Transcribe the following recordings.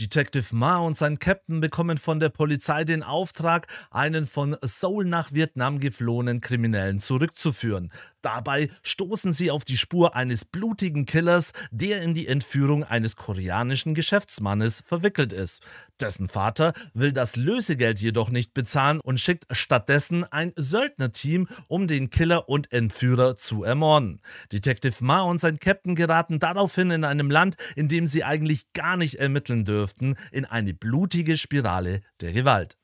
Detective Ma und sein Captain bekommen von der Polizei den Auftrag, einen von Seoul nach Vietnam geflohenen Kriminellen zurückzuführen. Dabei stoßen sie auf die Spur eines blutigen Killers, der in die Entführung eines koreanischen Geschäftsmannes verwickelt ist. Dessen Vater will das Lösegeld jedoch nicht bezahlen und schickt stattdessen ein Söldnerteam, um den Killer und Entführer zu ermorden. Detective Ma und sein Captain geraten daraufhin in einem Land, in dem sie eigentlich gar nicht ermitteln dürften, in eine blutige Spirale der Gewalt.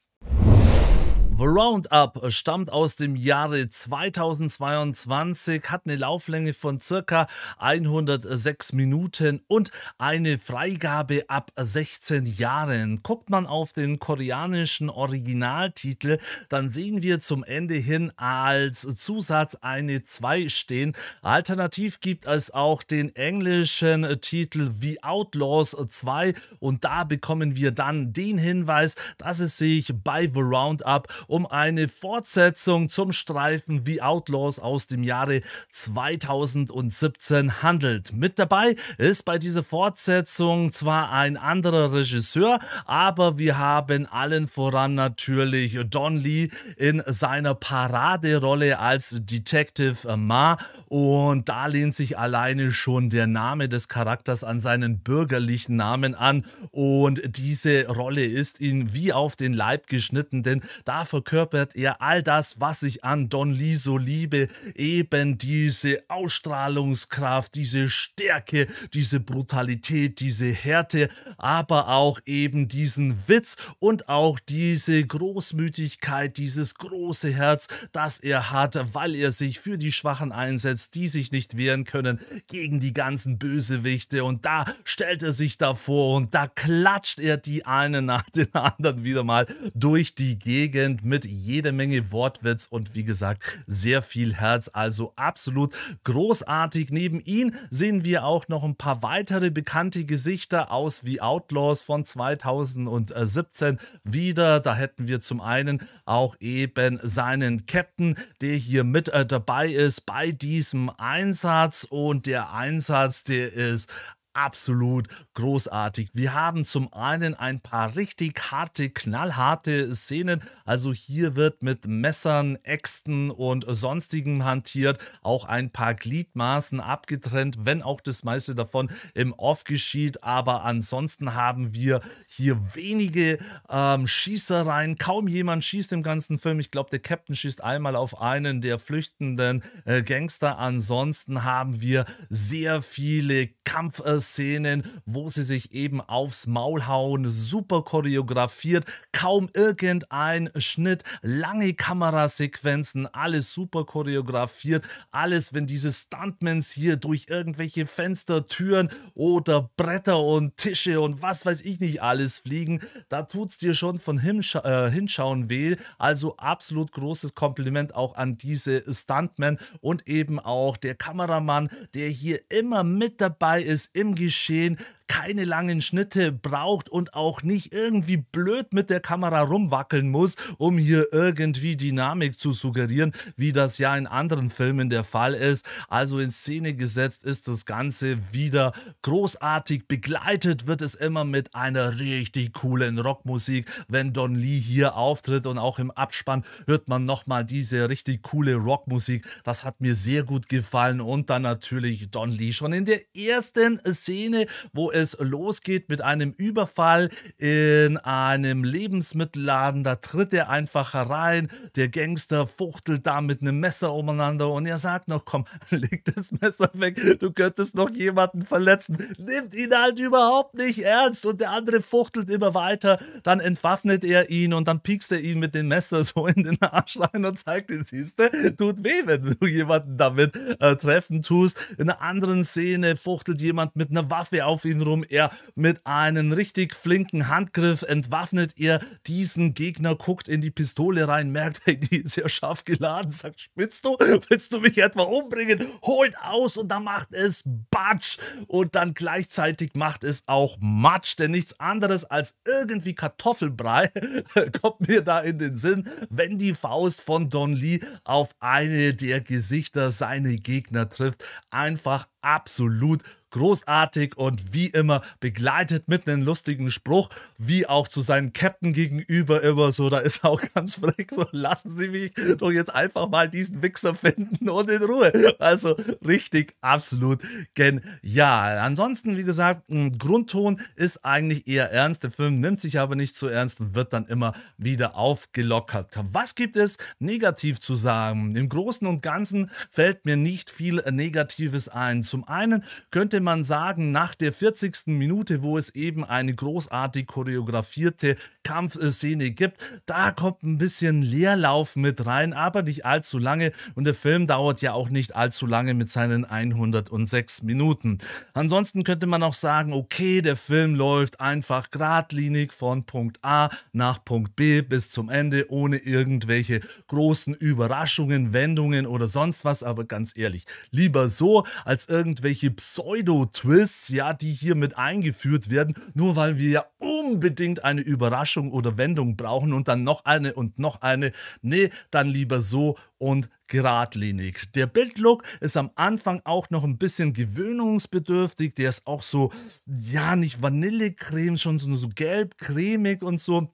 The Roundup stammt aus dem Jahre 2022, hat eine Lauflänge von circa 106 Minuten und eine Freigabe ab 16 Jahren. Guckt man auf den koreanischen Originaltitel, dann sehen wir zum Ende hin als Zusatz eine 2 stehen. Alternativ gibt es auch den englischen Titel The Outlaws 2 und da bekommen wir dann den Hinweis, dass es sich bei The Roundup um eine Fortsetzung zum Streifen The Outlaws aus dem Jahre 2017 handelt. Mit dabei ist bei dieser Fortsetzung zwar ein anderer Regisseur, aber wir haben allen voran natürlich Don Lee in seiner Paraderolle als Detective Ma und da lehnt sich alleine schon der Name des Charakters an seinen bürgerlichen Namen an und diese Rolle ist ihm wie auf den Leib geschnitten, denn davon verkörpert er all das, was ich an Don Lee so liebe, eben diese Ausstrahlungskraft, diese Stärke, diese Brutalität, diese Härte, aber auch eben diesen Witz und auch diese Großmütigkeit, dieses große Herz, das er hat, weil er sich für die Schwachen einsetzt, die sich nicht wehren können gegen die ganzen Bösewichte und da stellt er sich davor und da klatscht er die einen nach den anderen wieder mal durch die Gegend, mit jede Menge Wortwitz und wie gesagt sehr viel Herz. Also absolut großartig. Neben ihm sehen wir auch noch ein paar weitere bekannte Gesichter aus The Outlaws von 2017 wieder. Da hätten wir zum einen auch eben seinen Captain, der hier mit äh, dabei ist bei diesem Einsatz und der Einsatz, der ist absolut großartig. Wir haben zum einen ein paar richtig harte, knallharte Szenen. Also hier wird mit Messern, Äxten und sonstigem hantiert, auch ein paar Gliedmaßen abgetrennt, wenn auch das meiste davon im Off geschieht. Aber ansonsten haben wir hier wenige ähm, Schießereien. Kaum jemand schießt im ganzen Film. Ich glaube, der Captain schießt einmal auf einen der flüchtenden äh, Gangster. Ansonsten haben wir sehr viele Kampf- äh, Szenen, wo sie sich eben aufs Maul hauen, super choreografiert, kaum irgendein Schnitt, lange Kamerasequenzen, alles super choreografiert, alles, wenn diese Stuntmans hier durch irgendwelche Fenster, Türen oder Bretter und Tische und was weiß ich nicht alles fliegen, da tut es dir schon von hinscha äh, hinschauen weh, also absolut großes Kompliment auch an diese Stuntmen und eben auch der Kameramann, der hier immer mit dabei ist im Filmgeschehen keine langen Schnitte braucht und auch nicht irgendwie blöd mit der Kamera rumwackeln muss, um hier irgendwie Dynamik zu suggerieren, wie das ja in anderen Filmen der Fall ist. Also in Szene gesetzt ist das Ganze wieder großartig. Begleitet wird es immer mit einer richtig coolen Rockmusik. Wenn Don Lee hier auftritt und auch im Abspann hört man nochmal diese richtig coole Rockmusik. Das hat mir sehr gut gefallen und dann natürlich Don Lee schon in der ersten Szene, wo es losgeht mit einem Überfall in einem Lebensmittelladen. Da tritt er einfach herein. Der Gangster fuchtelt da mit einem Messer umeinander und er sagt noch: Komm, leg das Messer weg, du könntest noch jemanden verletzen. Nimmt ihn halt überhaupt nicht ernst. Und der andere fuchtelt immer weiter. Dann entwaffnet er ihn und dann piekst er ihn mit dem Messer so in den Arsch rein und zeigt ihm: Siehst du, tut weh, wenn du jemanden damit äh, treffen tust. In einer anderen Szene fuchtelt jemand mit einer Waffe auf ihn rum. Er mit einem richtig flinken Handgriff entwaffnet er diesen Gegner, guckt in die Pistole rein, merkt, hey, die ist ja scharf geladen, sagt, spitzt du? Willst du mich etwa umbringen? Holt aus und dann macht es Batsch und dann gleichzeitig macht es auch Matsch, denn nichts anderes als irgendwie Kartoffelbrei kommt mir da in den Sinn, wenn die Faust von Don Lee auf eine der Gesichter seine Gegner trifft. Einfach absolut großartig und wie immer begleitet mit einem lustigen Spruch, wie auch zu seinem Captain gegenüber immer so, da ist er auch ganz frech, so lassen Sie mich doch jetzt einfach mal diesen Wichser finden und in Ruhe. Also richtig, absolut genial. Ansonsten, wie gesagt, ein Grundton ist eigentlich eher ernst, der Film nimmt sich aber nicht zu ernst und wird dann immer wieder aufgelockert. Was gibt es negativ zu sagen? Im Großen und Ganzen fällt mir nicht viel Negatives ein. Zum einen könnte man sagen, nach der 40. Minute, wo es eben eine großartig choreografierte Kampfszene gibt, da kommt ein bisschen Leerlauf mit rein, aber nicht allzu lange und der Film dauert ja auch nicht allzu lange mit seinen 106 Minuten. Ansonsten könnte man auch sagen, okay, der Film läuft einfach geradlinig von Punkt A nach Punkt B bis zum Ende ohne irgendwelche großen Überraschungen, Wendungen oder sonst was, aber ganz ehrlich, lieber so als irgendwelche Pseudo twists ja, die hier mit eingeführt werden, nur weil wir ja unbedingt eine Überraschung oder Wendung brauchen und dann noch eine und noch eine. Nee, dann lieber so und geradlinig. Der Bildlook ist am Anfang auch noch ein bisschen gewöhnungsbedürftig. Der ist auch so, ja, nicht Vanillecreme, schon so, so gelb, cremig und so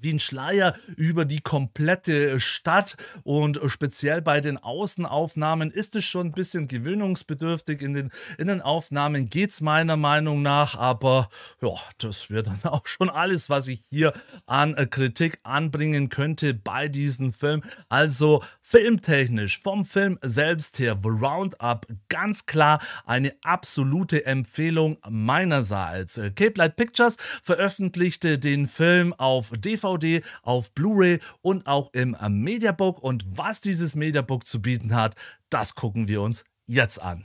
wie ein Schleier über die komplette äh, Stadt und äh, speziell bei den Außenaufnahmen ist es schon ein bisschen gewöhnungsbedürftig. In den Innenaufnahmen geht es meiner Meinung nach, aber ja, das wäre dann auch schon alles, was ich hier an äh, Kritik anbringen könnte bei diesem Film. Also filmtechnisch, vom Film selbst her, The Roundup, ganz klar eine absolute Empfehlung meinerseits. Cape Light Pictures veröffentlichte den Film auf DVD DVD, auf Blu-ray und auch im Mediabook. Und was dieses Mediabook zu bieten hat, das gucken wir uns jetzt an.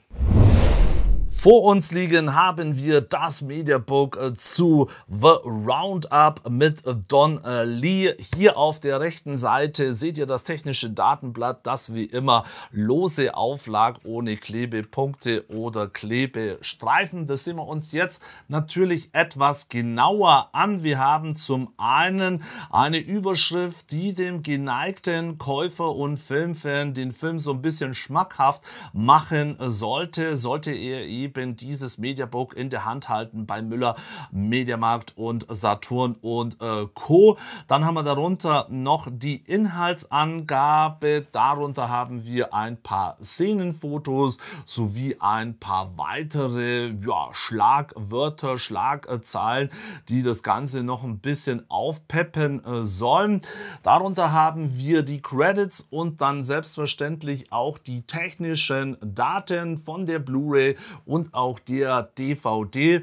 Vor uns liegen haben wir das Mediabook äh, zu The Roundup mit Don äh, Lee. Hier auf der rechten Seite seht ihr das technische Datenblatt, das wie immer lose auflag, ohne Klebepunkte oder Klebestreifen. Das sehen wir uns jetzt natürlich etwas genauer an. Wir haben zum einen eine Überschrift, die dem geneigten Käufer und Filmfan den Film so ein bisschen schmackhaft machen sollte. Sollte er ihn eben dieses Mediabook in der Hand halten bei Müller, Mediamarkt und Saturn und äh, Co. Dann haben wir darunter noch die Inhaltsangabe. Darunter haben wir ein paar Szenenfotos sowie ein paar weitere ja, Schlagwörter, Schlagzeilen, die das Ganze noch ein bisschen aufpeppen äh, sollen. Darunter haben wir die Credits und dann selbstverständlich auch die technischen Daten von der Blu-ray und auch der DVD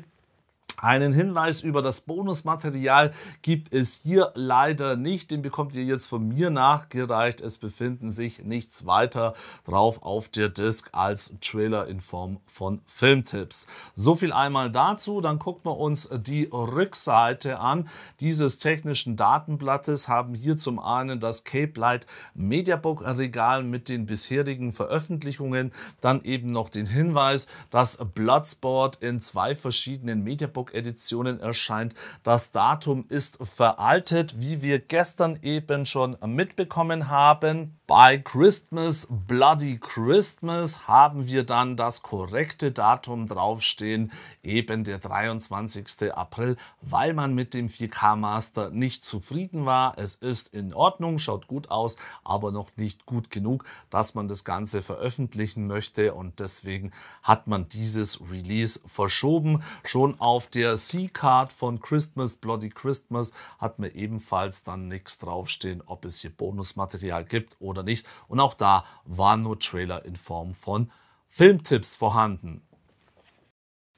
einen Hinweis über das Bonusmaterial gibt es hier leider nicht. Den bekommt ihr jetzt von mir nachgereicht. Es befinden sich nichts weiter drauf auf der Disk als Trailer in Form von Filmtipps. So viel einmal dazu. Dann gucken wir uns die Rückseite an dieses technischen Datenblattes. Haben hier zum einen das Cape Light Mediabook Regal mit den bisherigen Veröffentlichungen. Dann eben noch den Hinweis, dass Bloodsport in zwei verschiedenen Mediabook Editionen erscheint. Das Datum ist veraltet, wie wir gestern eben schon mitbekommen haben. Bei Christmas, Bloody Christmas haben wir dann das korrekte Datum draufstehen, eben der 23. April, weil man mit dem 4K Master nicht zufrieden war. Es ist in Ordnung, schaut gut aus, aber noch nicht gut genug, dass man das Ganze veröffentlichen möchte und deswegen hat man dieses Release verschoben. Schon auf der C-Card von Christmas, Bloody Christmas hat man ebenfalls dann nichts draufstehen, ob es hier Bonusmaterial gibt oder oder nicht. Und auch da waren nur Trailer in Form von Filmtipps vorhanden.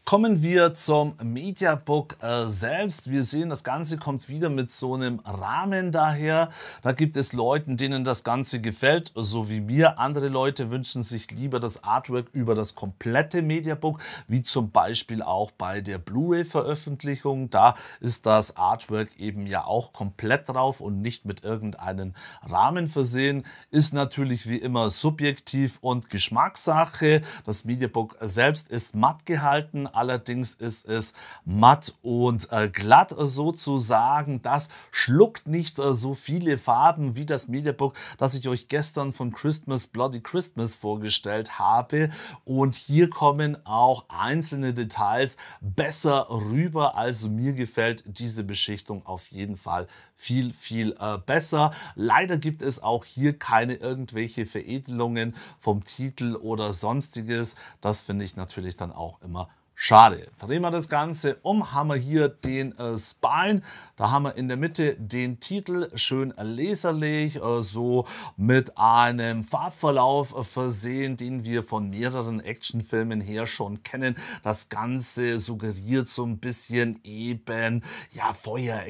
Kommen wir zum Mediabook äh, selbst. Wir sehen, das Ganze kommt wieder mit so einem Rahmen daher. Da gibt es Leuten, denen das Ganze gefällt, so wie mir. Andere Leute wünschen sich lieber das Artwork über das komplette Mediabook, wie zum Beispiel auch bei der Blu-ray-Veröffentlichung. Da ist das Artwork eben ja auch komplett drauf und nicht mit irgendeinem Rahmen versehen. Ist natürlich wie immer subjektiv und Geschmackssache. Das Mediabook selbst ist matt gehalten Allerdings ist es matt und äh, glatt äh, sozusagen. Das schluckt nicht äh, so viele Farben wie das Mediabook, das ich euch gestern von Christmas Bloody Christmas vorgestellt habe. Und hier kommen auch einzelne Details besser rüber. Also mir gefällt diese Beschichtung auf jeden Fall viel, viel besser. Leider gibt es auch hier keine irgendwelche Veredelungen vom Titel oder sonstiges. Das finde ich natürlich dann auch immer Schade. Drehen wir das Ganze um, haben wir hier den äh, Spine, da haben wir in der Mitte den Titel, schön leserlich, äh, so mit einem Farbverlauf äh, versehen, den wir von mehreren Actionfilmen her schon kennen. Das Ganze suggeriert so ein bisschen eben, ja, Feuer,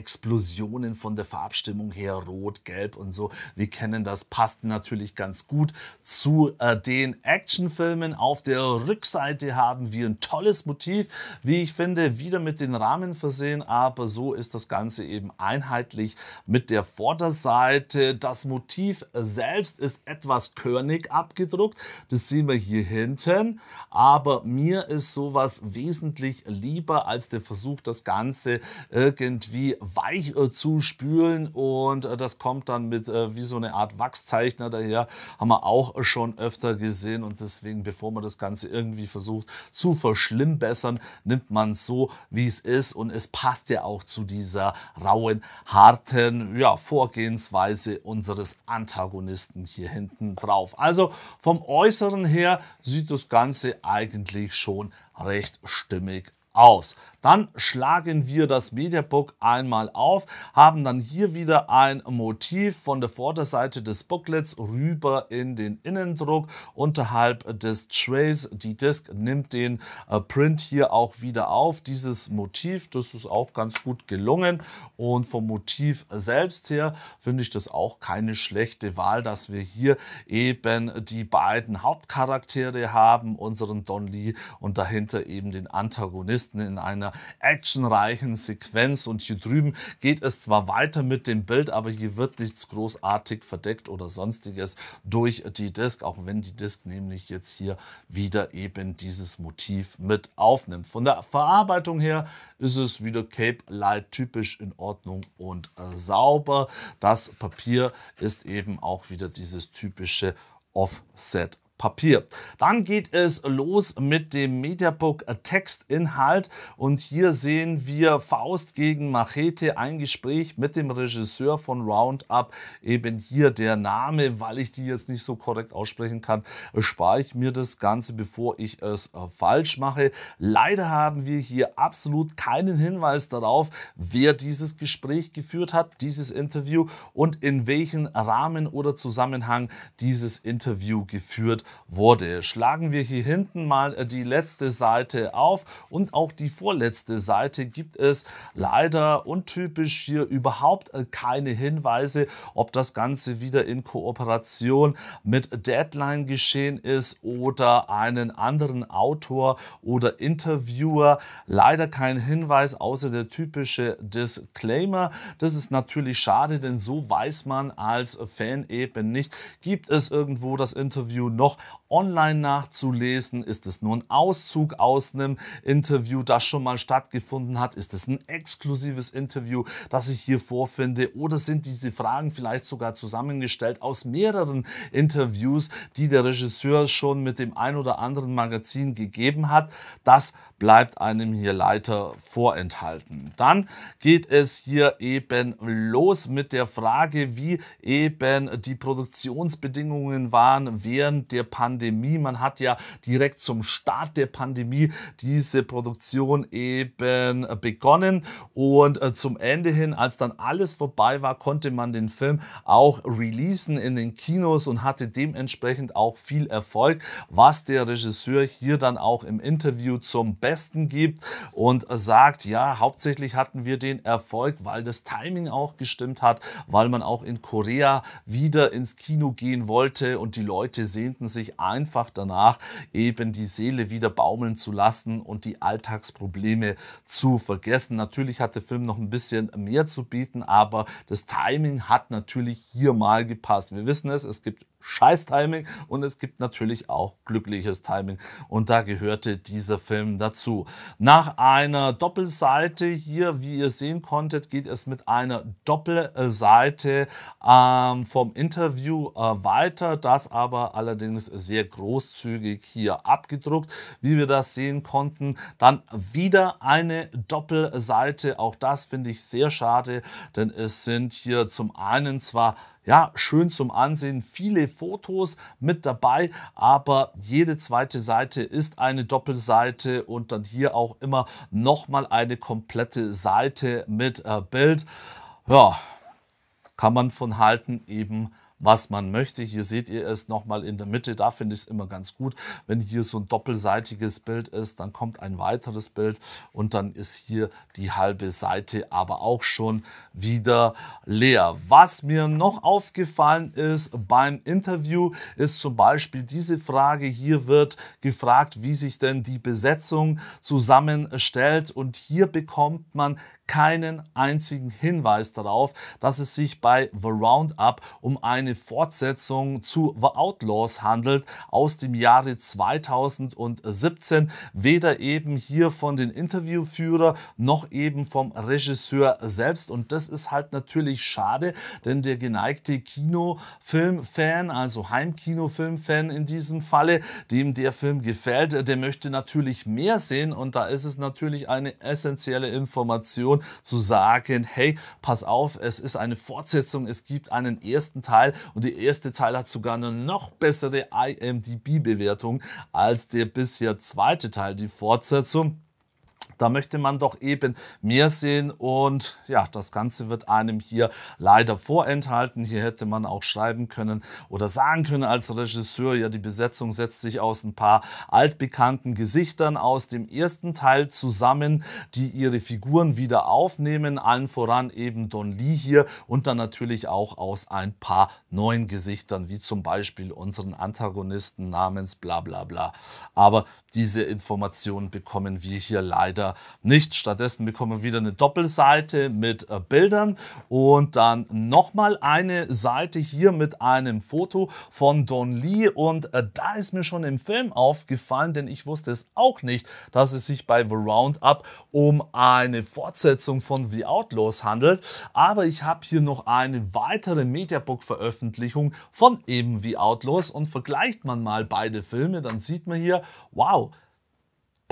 von der Farbstimmung her, rot, gelb und so. Wir kennen das, passt natürlich ganz gut zu äh, den Actionfilmen. Auf der Rückseite haben wir ein tolles Motiv konstruktiv, wie ich finde, wieder mit den Rahmen versehen, aber so ist das Ganze eben einheitlich mit der Vorderseite. Das Motiv selbst ist etwas körnig abgedruckt, das sehen wir hier hinten, aber mir ist sowas wesentlich lieber als der Versuch, das Ganze irgendwie weich äh, zu spülen und äh, das kommt dann mit äh, wie so eine Art Wachszeichner daher, haben wir auch schon öfter gesehen und deswegen, bevor man das Ganze irgendwie versucht zu verschlimmern, verbessern, nimmt man es so, wie es ist und es passt ja auch zu dieser rauen, harten ja, Vorgehensweise unseres Antagonisten hier hinten drauf. Also vom Äußeren her sieht das Ganze eigentlich schon recht stimmig aus. Dann schlagen wir das Mediabook einmal auf, haben dann hier wieder ein Motiv von der Vorderseite des Booklets rüber in den Innendruck unterhalb des Trays. Die Disk nimmt den äh, Print hier auch wieder auf. Dieses Motiv, das ist auch ganz gut gelungen und vom Motiv selbst her finde ich das auch keine schlechte Wahl, dass wir hier eben die beiden Hauptcharaktere haben, unseren Don Lee und dahinter eben den Antagonisten in einer actionreichen Sequenz. Und hier drüben geht es zwar weiter mit dem Bild, aber hier wird nichts großartig verdeckt oder sonstiges durch die Disk, auch wenn die Disk nämlich jetzt hier wieder eben dieses Motiv mit aufnimmt. Von der Verarbeitung her ist es wieder Cape Light typisch in Ordnung und äh, sauber. Das Papier ist eben auch wieder dieses typische Offset Papier. Dann geht es los mit dem Mediabook Textinhalt und hier sehen wir Faust gegen Machete, ein Gespräch mit dem Regisseur von Roundup. Eben hier der Name, weil ich die jetzt nicht so korrekt aussprechen kann, spare ich mir das Ganze, bevor ich es äh, falsch mache. Leider haben wir hier absolut keinen Hinweis darauf, wer dieses Gespräch geführt hat, dieses Interview und in welchem Rahmen oder Zusammenhang dieses Interview geführt wurde. Schlagen wir hier hinten mal äh, die letzte Seite auf und auch die vorletzte Seite gibt es leider untypisch hier überhaupt äh, keine Hinweise, ob das Ganze wieder in Kooperation mit Deadline geschehen ist oder einen anderen Autor oder Interviewer. Leider kein Hinweis, außer der typische Disclaimer. Das ist natürlich schade, denn so weiß man als Fan eben nicht, gibt es irgendwo das Interview noch, online nachzulesen? Ist es nur ein Auszug aus einem Interview, das schon mal stattgefunden hat? Ist es ein exklusives Interview, das ich hier vorfinde? Oder sind diese Fragen vielleicht sogar zusammengestellt aus mehreren Interviews, die der Regisseur schon mit dem ein oder anderen Magazin gegeben hat? Das bleibt einem hier leider vorenthalten. Dann geht es hier eben los mit der Frage, wie eben die Produktionsbedingungen waren während der der Pandemie. Man hat ja direkt zum Start der Pandemie diese Produktion eben begonnen und äh, zum Ende hin, als dann alles vorbei war, konnte man den Film auch releasen in den Kinos und hatte dementsprechend auch viel Erfolg, was der Regisseur hier dann auch im Interview zum Besten gibt und sagt, ja, hauptsächlich hatten wir den Erfolg, weil das Timing auch gestimmt hat, weil man auch in Korea wieder ins Kino gehen wollte und die Leute sehnten sich einfach danach, eben die Seele wieder baumeln zu lassen und die Alltagsprobleme zu vergessen. Natürlich hat der Film noch ein bisschen mehr zu bieten, aber das Timing hat natürlich hier mal gepasst. Wir wissen es, es gibt scheiß Timing und es gibt natürlich auch glückliches Timing und da gehörte dieser Film dazu. Nach einer Doppelseite hier, wie ihr sehen konntet, geht es mit einer Doppelseite ähm, vom Interview äh, weiter, das aber allerdings sehr großzügig hier abgedruckt, wie wir das sehen konnten. Dann wieder eine Doppelseite, auch das finde ich sehr schade, denn es sind hier zum einen zwar ja, schön zum Ansehen, viele Fotos mit dabei, aber jede zweite Seite ist eine Doppelseite und dann hier auch immer nochmal eine komplette Seite mit äh, Bild. Ja, kann man von halten eben was man möchte. Hier seht ihr es nochmal in der Mitte. Da finde ich es immer ganz gut. Wenn hier so ein doppelseitiges Bild ist, dann kommt ein weiteres Bild und dann ist hier die halbe Seite aber auch schon wieder leer. Was mir noch aufgefallen ist beim Interview, ist zum Beispiel diese Frage. Hier wird gefragt, wie sich denn die Besetzung zusammenstellt und hier bekommt man keinen einzigen Hinweis darauf, dass es sich bei The Roundup um eine eine Fortsetzung zu The Outlaws handelt aus dem Jahre 2017. Weder eben hier von den Interviewführer noch eben vom Regisseur selbst. Und das ist halt natürlich schade, denn der geneigte Kinofilmfan, also Heimkinofilmfan in diesem Falle, dem der Film gefällt, der möchte natürlich mehr sehen. Und da ist es natürlich eine essentielle Information zu sagen, hey, pass auf, es ist eine Fortsetzung, es gibt einen ersten Teil, und der erste Teil hat sogar eine noch bessere IMDb-Bewertung als der bisher zweite Teil, die Fortsetzung. Da möchte man doch eben mehr sehen und ja, das Ganze wird einem hier leider vorenthalten. Hier hätte man auch schreiben können oder sagen können als Regisseur, ja, die Besetzung setzt sich aus ein paar altbekannten Gesichtern aus dem ersten Teil zusammen, die ihre Figuren wieder aufnehmen, allen voran eben Don Lee hier und dann natürlich auch aus ein paar neuen Gesichtern, wie zum Beispiel unseren Antagonisten namens bla bla bla. Aber diese Informationen bekommen wir hier leider wieder nichts. Stattdessen bekommen wir wieder eine Doppelseite mit äh, Bildern und dann nochmal eine Seite hier mit einem Foto von Don Lee. Und äh, da ist mir schon im Film aufgefallen, denn ich wusste es auch nicht, dass es sich bei The Roundup um eine Fortsetzung von The Outlaws handelt. Aber ich habe hier noch eine weitere Mediabook-Veröffentlichung von eben The Outlaws und vergleicht man mal beide Filme, dann sieht man hier, wow,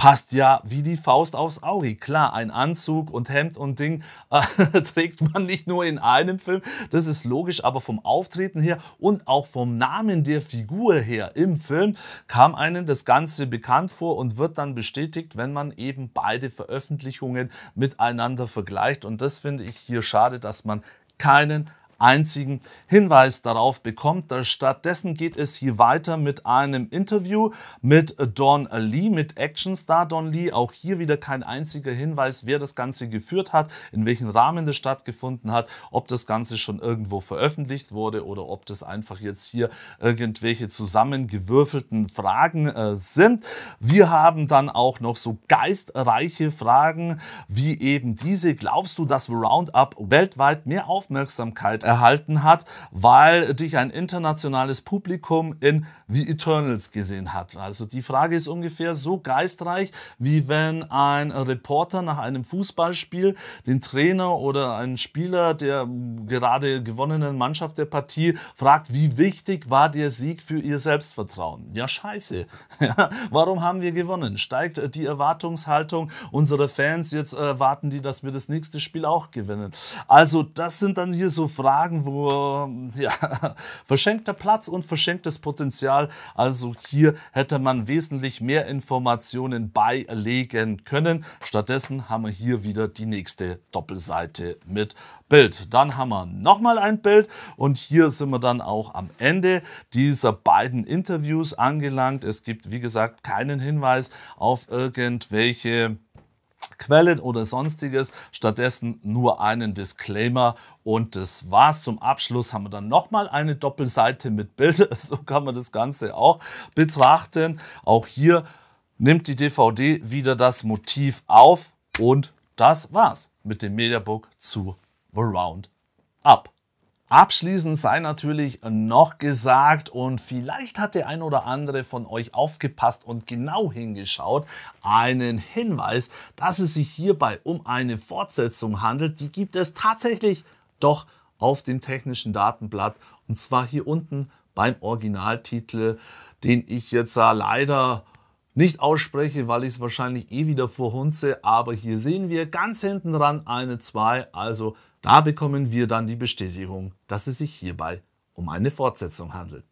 passt ja wie die Faust aufs Auge. Klar, ein Anzug und Hemd und Ding äh, trägt man nicht nur in einem Film, das ist logisch, aber vom Auftreten her und auch vom Namen der Figur her im Film kam einem das Ganze bekannt vor und wird dann bestätigt, wenn man eben beide Veröffentlichungen miteinander vergleicht. Und das finde ich hier schade, dass man keinen einzigen Hinweis darauf bekommt. Stattdessen geht es hier weiter mit einem Interview mit Don Lee, mit Actionstar Don Lee. Auch hier wieder kein einziger Hinweis, wer das Ganze geführt hat, in welchem Rahmen das stattgefunden hat, ob das Ganze schon irgendwo veröffentlicht wurde oder ob das einfach jetzt hier irgendwelche zusammengewürfelten Fragen äh, sind. Wir haben dann auch noch so geistreiche Fragen wie eben diese. Glaubst du, dass Roundup weltweit mehr Aufmerksamkeit erhalten hat, weil dich ein internationales Publikum in The Eternals gesehen hat. Also die Frage ist ungefähr so geistreich, wie wenn ein Reporter nach einem Fußballspiel den Trainer oder einen Spieler der gerade gewonnenen Mannschaft der Partie fragt, wie wichtig war der Sieg für ihr Selbstvertrauen? Ja, scheiße. Warum haben wir gewonnen? Steigt äh, die Erwartungshaltung unserer Fans? Jetzt erwarten äh, die, dass wir das nächste Spiel auch gewinnen. Also das sind dann hier so Fragen, Tagen, wo ja, verschenkter Platz und verschenktes Potenzial. Also hier hätte man wesentlich mehr Informationen beilegen können. Stattdessen haben wir hier wieder die nächste Doppelseite mit Bild. Dann haben wir nochmal ein Bild und hier sind wir dann auch am Ende dieser beiden Interviews angelangt. Es gibt, wie gesagt, keinen Hinweis auf irgendwelche Quellen oder sonstiges. Stattdessen nur einen Disclaimer und das war's. Zum Abschluss haben wir dann nochmal eine Doppelseite mit Bildern. So kann man das Ganze auch betrachten. Auch hier nimmt die DVD wieder das Motiv auf und das war's mit dem Mediabook zu The Round Up. Abschließend sei natürlich noch gesagt und vielleicht hat der ein oder andere von euch aufgepasst und genau hingeschaut, einen Hinweis, dass es sich hierbei um eine Fortsetzung handelt. Die gibt es tatsächlich doch auf dem technischen Datenblatt und zwar hier unten beim Originaltitel, den ich jetzt leider nicht ausspreche, weil ich es wahrscheinlich eh wieder vorhunze, aber hier sehen wir ganz hinten dran eine 2, also da bekommen wir dann die Bestätigung, dass es sich hierbei um eine Fortsetzung handelt.